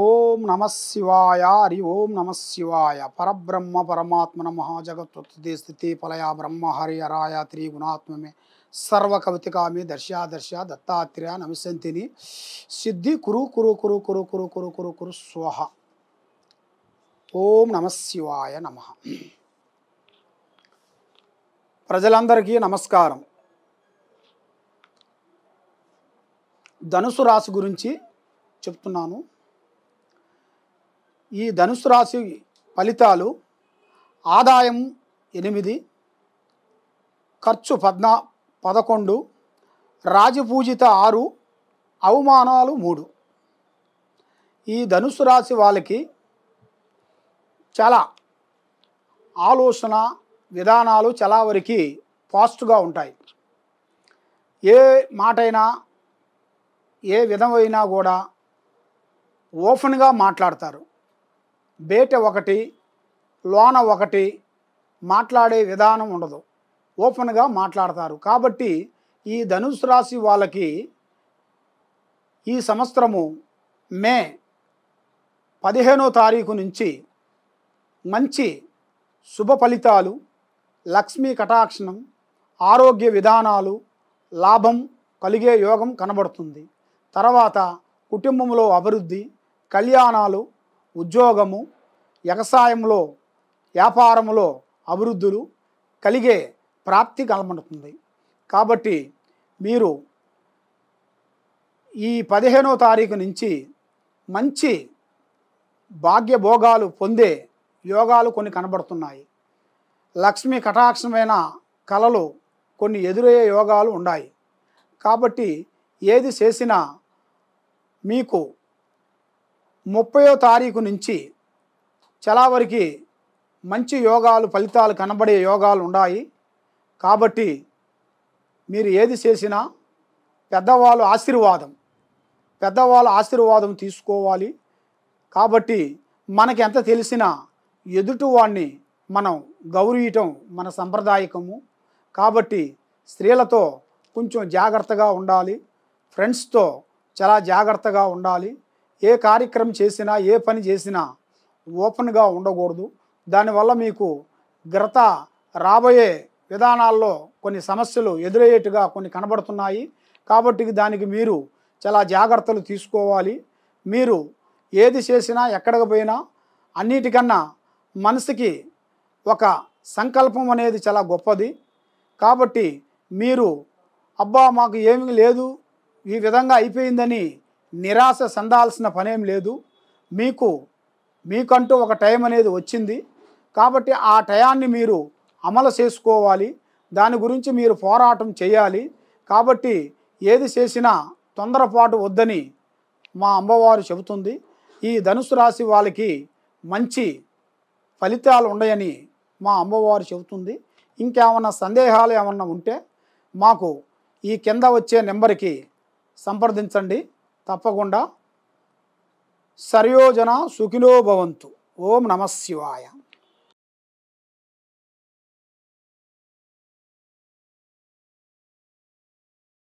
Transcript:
ఓం నమ శివాయ హరి ఓం నమ శివాయ పరబ్రహ్మ పరమాత్మన మహాజగత్వృత్తి స్థితి పలయ బ్రహ్మ హరి హరాయ త్రిగుణాత్మమే సర్వ కవితికామి దర్శా దర్శ దత్తాత్రేయ నమశంతిని సిద్ధి కురు కురు కురు కురు కురు కురు కురు కురు స్వహ ఓం నమ శివాయ నమ ప్రజలందరికీ నమస్కారం ధనుసు రాశి గురించి చెప్తున్నాను ఈ ధనుసు రాశి ఫలితాలు ఆదాయం ఎనిమిది ఖర్చు పద్నా పదకొండు రాజపూజిత ఆరు అవమానాలు మూడు ఈ ధనుసు రాశి వాళ్ళకి చాలా ఆలోచన విధానాలు చాలా వరకు ఫాస్ట్గా ఉంటాయి ఏ మాటైనా ఏ విధమైనా కూడా ఓపెన్గా మాట్లాడతారు బేట ఒకటి లోన ఒకటి మాట్లాడే విధానం ఉండదు ఓపెన్గా మాట్లాడతారు కాబట్టి ఈ ధనుసు రాశి వాళ్ళకి ఈ సంవత్సరము మే పదిహేనో తారీఖు నుంచి మంచి శుభ ఫలితాలు లక్ష్మీ కటాక్షణం ఆరోగ్య విధానాలు లాభం కలిగే యోగం కనబడుతుంది తర్వాత కుటుంబంలో అభివృద్ధి కళ్యాణాలు ఉద్యోగము వ్యవసాయంలో వ్యాపారంలో అభివృద్ధులు కలిగే ప్రాప్తి కలమడుతుంది కాబట్టి మీరు ఈ పదిహేనో తారీఖు నుంచి మంచి భాగ్యభోగాలు పొందే యోగాలు కొన్ని కనబడుతున్నాయి లక్ష్మీ కటాక్షమైన కళలు కొన్ని ఎదురయ్యే యోగాలు ఉన్నాయి కాబట్టి ఏది చేసినా మీకు ముప్పయో తారీఖు నుంచి చాలా వరకు మంచి యోగాలు ఫలితాలు కనబడే యోగాలు ఉన్నాయి కాబట్టి మీరు ఏది చేసినా పెద్దవాళ్ళు ఆశీర్వాదం పెద్దవాళ్ళు ఆశీర్వాదం తీసుకోవాలి కాబట్టి మనకి ఎంత తెలిసినా ఎదుటివాడిని మనం గౌరవీయటం మన సంప్రదాయకము కాబట్టి స్త్రీలతో కొంచెం జాగ్రత్తగా ఉండాలి ఫ్రెండ్స్తో చాలా జాగ్రత్తగా ఉండాలి ఏ కార్యక్రమం చేసినా ఏ పని చేసినా ఓపెన్గా ఉండకూడదు దానివల్ల మీకు గ్రత రాబోయే విధానాల్లో కొన్ని సమస్యలు ఎదురయ్యేట్టుగా కొన్ని కనబడుతున్నాయి కాబట్టి దానికి మీరు చాలా జాగ్రత్తలు తీసుకోవాలి మీరు ఏది చేసినా ఎక్కడికి పోయినా అన్నిటికన్నా మనసుకి ఒక సంకల్పం అనేది చాలా గొప్పది కాబట్టి మీరు అబ్బా మాకు ఏమీ లేదు ఈ విధంగా అయిపోయిందని నిరాశ చెందాల్సిన పనేం లేదు మీకు మీకంటూ ఒక టైం అనేది వచ్చింది కాబట్టి ఆ టయాన్ని మీరు అమలు చేసుకోవాలి దాని గురించి మీరు పోరాటం చేయాలి కాబట్టి ఏది చేసినా తొందరపాటు వద్దని మా అమ్మవారు చెబుతుంది ఈ ధనుసు రాశి వాళ్ళకి మంచి ఫలితాలు ఉన్నాయని మా అమ్మవారు చెబుతుంది ఇంకేమన్నా సందేహాలు ఏమన్నా ఉంటే మాకు ఈ కింద వచ్చే నెంబర్కి సంప్రదించండి తప్పకుండా సర్యోజన సుఖినో భవంతు ఓం నమ శివాయ